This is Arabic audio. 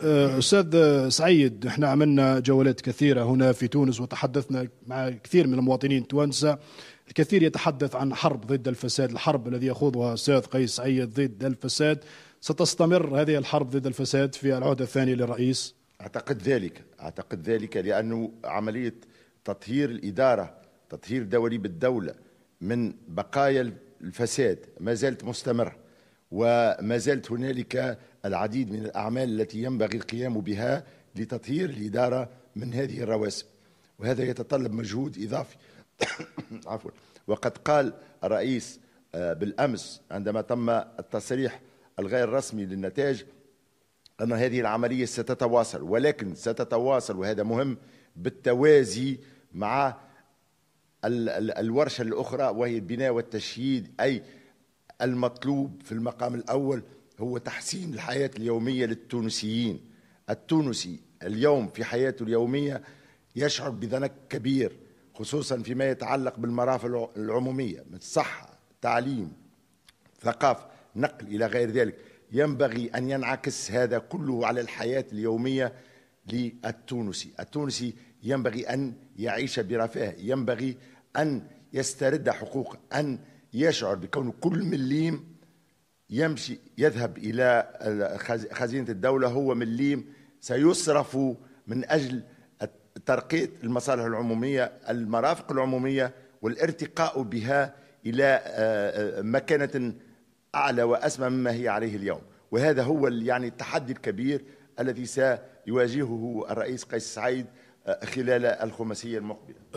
آه، استاذ سعيد احنا عملنا جولات كثيره هنا في تونس وتحدثنا مع كثير من المواطنين التوانسه الكثير يتحدث عن حرب ضد الفساد الحرب الذي يخوضها استاذ قيس سعيد ضد الفساد ستستمر هذه الحرب ضد الفساد في العهده الثانيه للرئيس اعتقد ذلك اعتقد ذلك لانه عمليه تطهير الاداره تطهير دوري بالدوله من بقايا الفساد ما زالت مستمره وما زالت هنالك العديد من الأعمال التي ينبغي القيام بها لتطهير الإدارة من هذه الرواسب وهذا يتطلب مجهود إضافي عفوا وقد قال الرئيس آه، بالأمس عندما تم التصريح الغير رسمي للنتائج أن هذه العملية ستتواصل ولكن ستتواصل وهذا مهم بالتوازي مع الورشة الأخرى وهي البناء والتشييد أي المطلوب في المقام الأول هو تحسين الحياة اليومية للتونسيين التونسي اليوم في حياته اليومية يشعر بذنك كبير خصوصا فيما يتعلق بالمرافق العمومية من الصحة تعليم ثقافة نقل إلى غير ذلك ينبغي أن ينعكس هذا كله على الحياة اليومية للتونسي التونسي ينبغي أن يعيش برفاه ينبغي أن يسترد حقوق أن يشعر بكون كل مليم يمشي يذهب الى خزينه الدوله هو مليم سيصرف من اجل ترقيه المصالح العموميه المرافق العموميه والارتقاء بها الى آه، آه، مكانه اعلى واسمى مما هي عليه اليوم وهذا هو يعني التحدي الكبير الذي سيواجهه الرئيس قيس سعيد آه، خلال الخماسيه المقبله